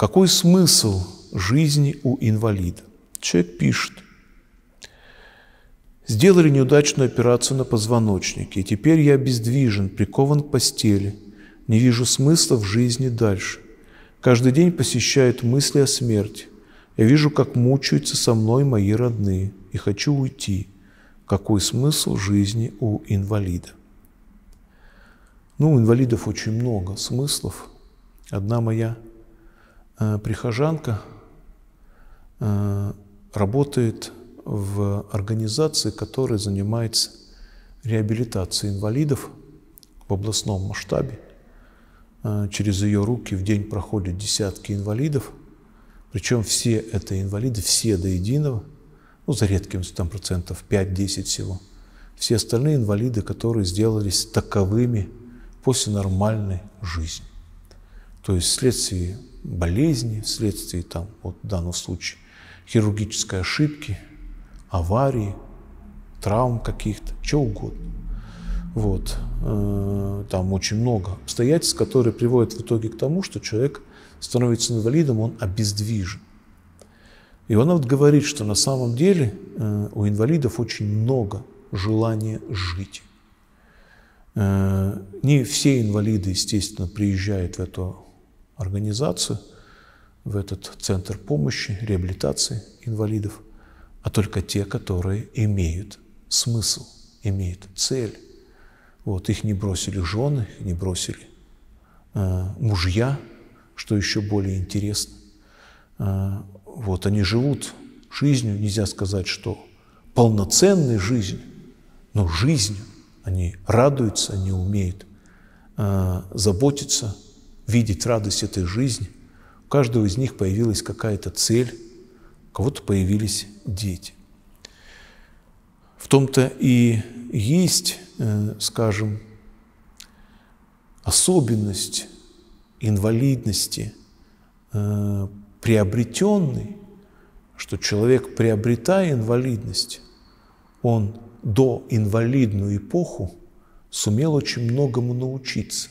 Какой смысл жизни у инвалида? Человек пишет. Сделали неудачную операцию на позвоночнике, и теперь я бездвижен, прикован к постели. Не вижу смысла в жизни дальше. Каждый день посещают мысли о смерти. Я вижу, как мучаются со мной мои родные, и хочу уйти. Какой смысл жизни у инвалида? Ну, у инвалидов очень много смыслов. Одна моя Э, прихожанка э, работает в организации, которая занимается реабилитацией инвалидов в областном масштабе. Э, через ее руки в день проходят десятки инвалидов, причем все это инвалиды, все до единого, ну, за редким там процентов 5-10 всего. Все остальные инвалиды, которые сделались таковыми после нормальной жизни. То есть вследствие болезни вследствие, там, вот в данном случае, хирургической ошибки, аварии, травм каких-то, чего угодно. Вот. Э, там очень много обстоятельств, которые приводят в итоге к тому, что человек становится инвалидом, он обездвижен. И она вот говорит, что на самом деле э, у инвалидов очень много желания жить. Э, не все инвалиды, естественно, приезжают в эту организацию, в этот центр помощи, реабилитации инвалидов, а только те, которые имеют смысл, имеют цель. Вот, их не бросили жены, их не бросили э, мужья, что еще более интересно. Э, вот, они живут жизнью, нельзя сказать, что полноценной жизнью, но жизнью. Они радуются, они умеют э, заботиться, видеть радость этой жизни. У каждого из них появилась какая-то цель, у кого-то появились дети. В том-то и есть, э, скажем, особенность инвалидности э, приобретенной, что человек, приобретая инвалидность, он до инвалидную эпоху сумел очень многому научиться.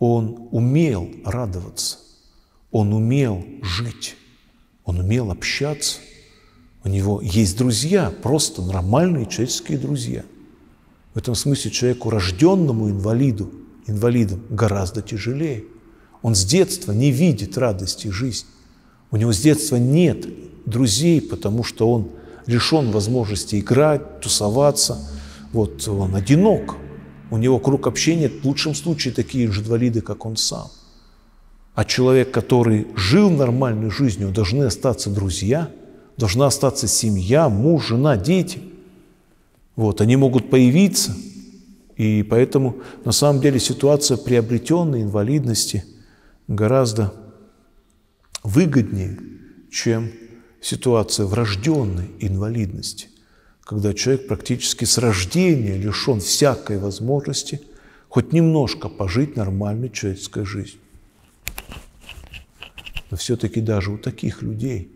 Он умел радоваться, он умел жить, он умел общаться. У него есть друзья, просто нормальные человеческие друзья. В этом смысле человеку, рожденному инвалиду, инвалидом, гораздо тяжелее. Он с детства не видит радости жизни. У него с детства нет друзей, потому что он лишен возможности играть, тусоваться. Вот он одинок, у него круг общения в лучшем случае такие же инвалиды, как он сам. А человек, который жил нормальной жизнью, должны остаться друзья, должна остаться семья, муж, жена, дети. Вот, они могут появиться. И поэтому на самом деле ситуация приобретенной инвалидности гораздо выгоднее, чем ситуация врожденной инвалидности когда человек практически с рождения лишен всякой возможности хоть немножко пожить нормальной человеческой жизнью. Но все-таки даже у таких людей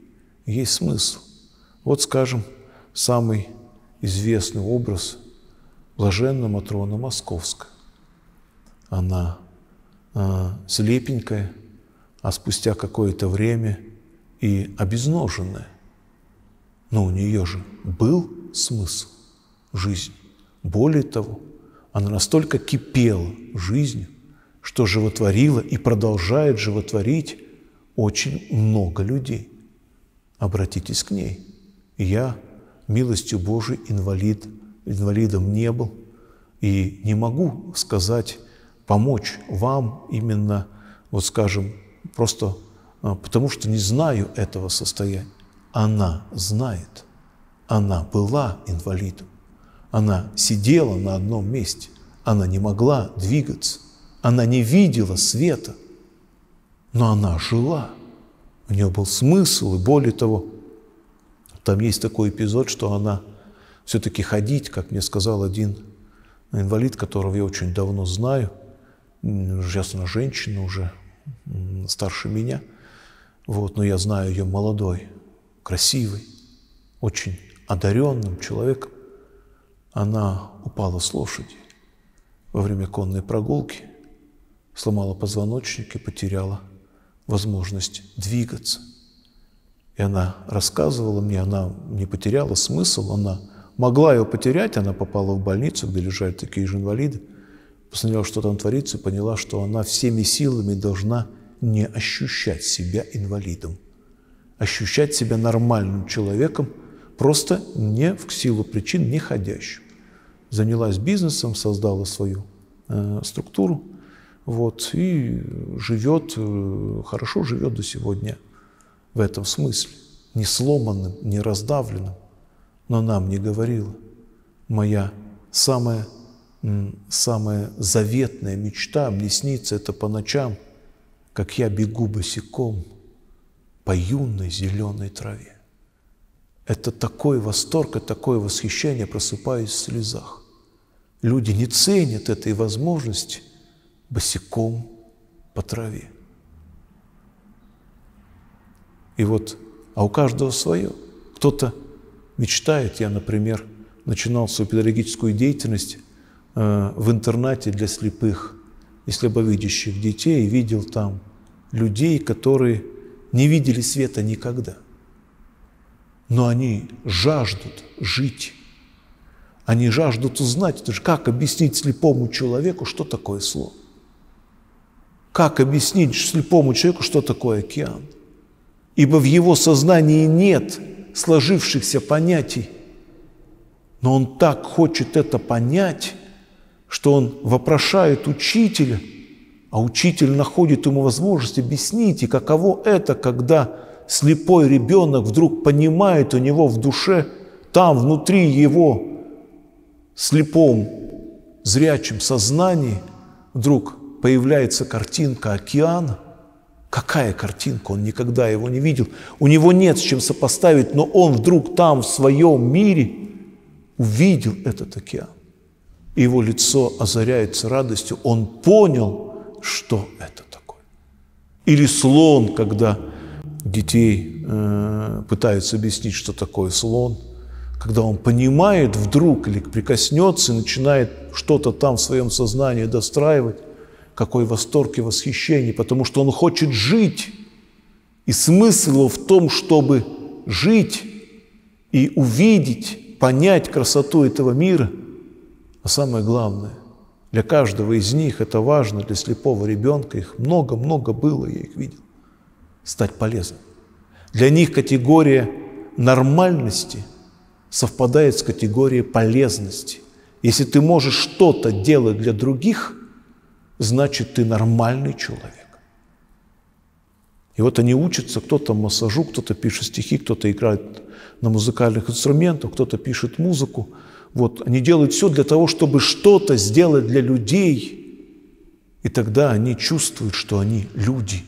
есть смысл. Вот, скажем, самый известный образ блаженна Матрона Московская. Она а, слепенькая, а спустя какое-то время и обезноженная. Но у нее же был смысл жизни. Более того, она настолько кипела жизнью, что животворила и продолжает животворить очень много людей. Обратитесь к ней. Я милостью Божией инвалид, инвалидом не был и не могу сказать, помочь вам именно, вот скажем, просто э, потому что не знаю этого состояния. Она знает. Она была инвалидом. Она сидела на одном месте. Она не могла двигаться. Она не видела света. Но она жила. У нее был смысл. И более того, там есть такой эпизод, что она все-таки ходить, как мне сказал один инвалид, которого я очень давно знаю, ясно, женщина уже старше меня, вот, но я знаю ее молодой, красивой, очень одаренным человеком, она упала с лошади во время конной прогулки, сломала позвоночник и потеряла возможность двигаться. И она рассказывала мне, она не потеряла смысл, она могла его потерять, она попала в больницу, где лежали такие же инвалиды, посмотрела, что там творится, и поняла, что она всеми силами должна не ощущать себя инвалидом ощущать себя нормальным человеком, просто не в силу причин не ходящим. Занялась бизнесом, создала свою э, структуру, вот, и живет, э, хорошо живет до сегодня в этом смысле, не сломанным, не раздавленным, но нам не говорила моя самая, самая заветная мечта, мне снится это по ночам, как я бегу босиком по юной зеленой траве. Это такой восторг и такое восхищение просыпаюсь в слезах. Люди не ценят этой возможности босиком по траве. И вот, а у каждого свое. Кто-то мечтает, я, например, начинал свою педагогическую деятельность э, в интернате для слепых и слабовидящих детей, и видел там людей, которые не видели света никогда. Но они жаждут жить. Они жаждут узнать, это же как объяснить слепому человеку, что такое слово? Как объяснить слепому человеку, что такое океан? Ибо в его сознании нет сложившихся понятий, но он так хочет это понять, что он вопрошает учителя – а учитель находит ему возможность объяснить, и каково это, когда слепой ребенок вдруг понимает у него в душе, там внутри его слепом, зрячем сознании вдруг появляется картинка океана. Какая картинка? Он никогда его не видел. У него нет с чем сопоставить, но он вдруг там, в своем мире, увидел этот океан. И его лицо озаряется радостью. Он понял – что это такое. Или слон, когда детей э, пытаются объяснить, что такое слон, когда он понимает вдруг или прикоснется и начинает что-то там в своем сознании достраивать, какой восторг и восхищение, потому что он хочет жить. И смысл его в том, чтобы жить и увидеть, понять красоту этого мира. А самое главное, для каждого из них это важно, для слепого ребенка их много-много было, я их видел. Стать полезным. Для них категория нормальности совпадает с категорией полезности. Если ты можешь что-то делать для других, значит ты нормальный человек. И вот они учатся, кто-то массажу, кто-то пишет стихи, кто-то играет на музыкальных инструментах, кто-то пишет музыку – вот, они делают все для того, чтобы что-то сделать для людей, и тогда они чувствуют, что они люди,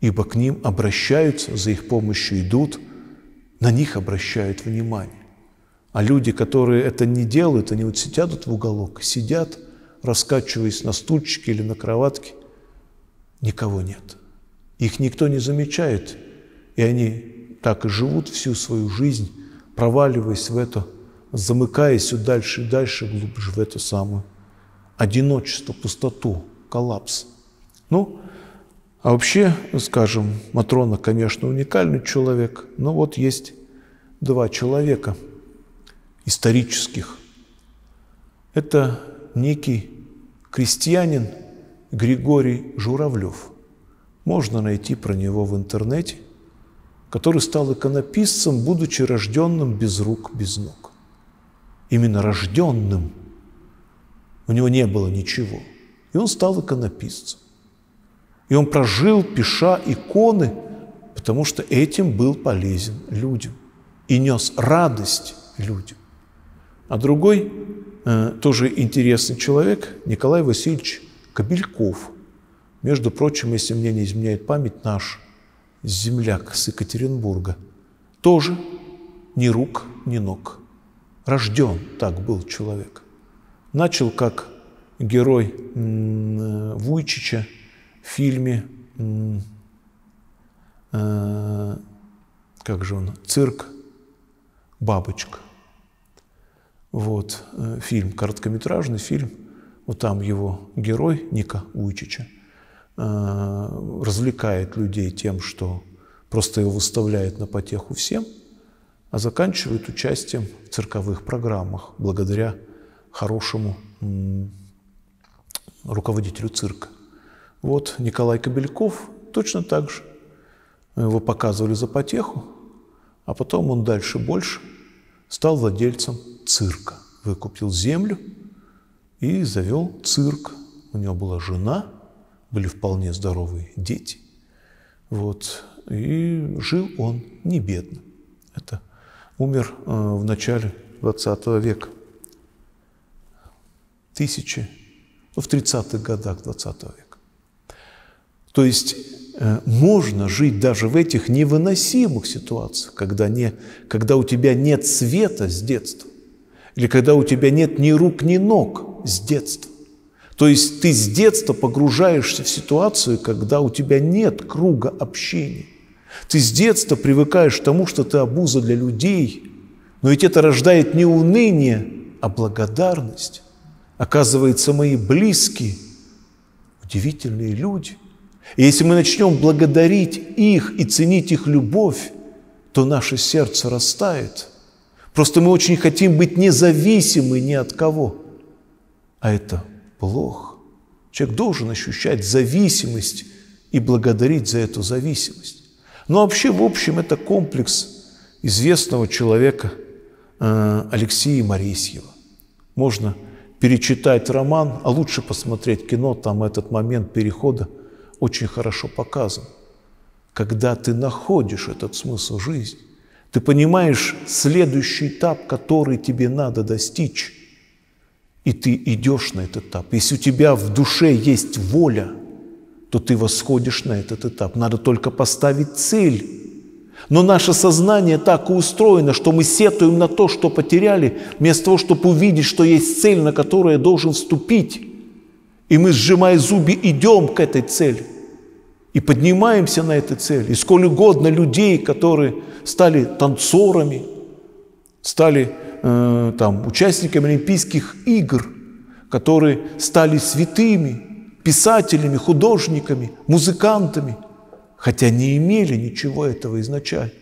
ибо к ним обращаются, за их помощью идут, на них обращают внимание. А люди, которые это не делают, они вот сидят вот в уголок, сидят, раскачиваясь на стульчике или на кроватке, никого нет. Их никто не замечает, и они так и живут всю свою жизнь, проваливаясь в это замыкаясь все дальше и дальше, глубже в это самое одиночество, пустоту, коллапс. Ну, а вообще, скажем, Матрона, конечно, уникальный человек, но вот есть два человека исторических. Это некий крестьянин Григорий Журавлев. Можно найти про него в интернете, который стал иконописцем, будучи рожденным без рук, без ног именно рожденным, у него не было ничего. И он стал иконописцем. И он прожил, пиша иконы, потому что этим был полезен людям и нес радость людям. А другой, э, тоже интересный человек, Николай Васильевич Кобельков, между прочим, если мне не изменяет память, наш земляк с Екатеринбурга, тоже ни рук, ни ног – рожден так был человек. Начал как герой э, Вуйчича в фильме э, как же он, цирк «Бабочка». Вот э, фильм, короткометражный фильм, вот там его герой Ника Уйчича развлекает людей тем, что просто его выставляет на потеху всем – а заканчивают участием в цирковых программах благодаря хорошему руководителю цирка. Вот Николай Кобельков точно так же. Э, его показывали за потеху, а потом он дальше больше стал владельцем цирка. Выкупил землю и завел цирк. У него была жена, были вполне здоровые дети. Вот. И жил он не бедно. Это умер э, в начале 20 века. Тысячи, ну, в 30-х годах 20 века. То есть э, можно жить даже в этих невыносимых ситуациях, когда, не, когда у тебя нет света с детства, или когда у тебя нет ни рук, ни ног с детства. То есть ты с детства погружаешься в ситуацию, когда у тебя нет круга общения. Ты с детства привыкаешь к тому, что ты обуза для людей, но ведь это рождает не уныние, а благодарность. Оказывается, мои близкие – удивительные люди. И если мы начнем благодарить их и ценить их любовь, то наше сердце растает. Просто мы очень хотим быть независимы ни от кого. А это плохо. Человек должен ощущать зависимость и благодарить за эту зависимость. Но ну, вообще, в общем, это комплекс известного человека э, Алексея Моресьева. Можно перечитать роман, а лучше посмотреть кино, там этот момент перехода очень хорошо показан. Когда ты находишь этот смысл жизни, ты понимаешь следующий этап, который тебе надо достичь, и ты идешь на этот этап. Если у тебя в душе есть воля – то ты восходишь на этот этап. Надо только поставить цель. Но наше сознание так и устроено, что мы сетуем на то, что потеряли, вместо того, чтобы увидеть, что есть цель, на которую я должен вступить. И мы, сжимая зубы, идем к этой цели. И поднимаемся на этой цели. И сколь угодно людей, которые стали танцорами, стали э, там, участниками Олимпийских игр, которые стали святыми – писателями, художниками, музыкантами, хотя не имели ничего этого изначально.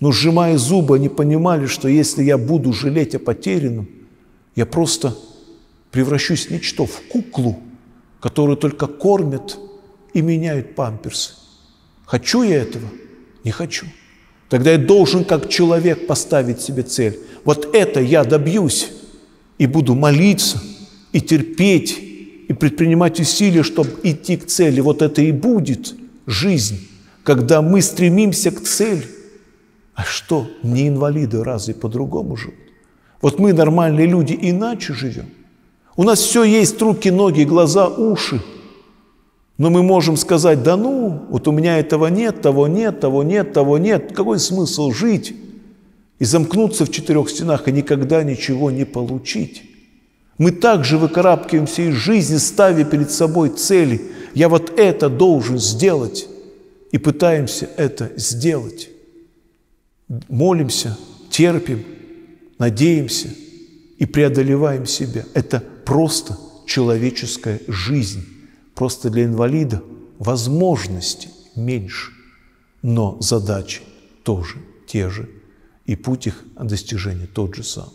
Но сжимая зубы, они понимали, что если я буду жалеть о потерянном, я просто превращусь в ничто, в куклу, которую только кормят и меняют памперсы. Хочу я этого? Не хочу. Тогда я должен как человек поставить себе цель. Вот это я добьюсь и буду молиться и терпеть и предпринимать усилия, чтобы идти к цели. Вот это и будет жизнь, когда мы стремимся к цели. А что, не инвалиды разве по-другому живут? Вот мы, нормальные люди, иначе живем. У нас все есть, руки, ноги, глаза, уши. Но мы можем сказать, да ну, вот у меня этого нет, того нет, того нет, того нет. Какой смысл жить? И замкнуться в четырех стенах и никогда ничего не получить. Мы также выкарабкиваемся из жизни, ставя перед собой цели. Я вот это должен сделать. И пытаемся это сделать. Молимся, терпим, надеемся и преодолеваем себя. Это просто человеческая жизнь. Просто для инвалида возможности меньше, но задачи тоже те же, и путь их достижения тот же самый.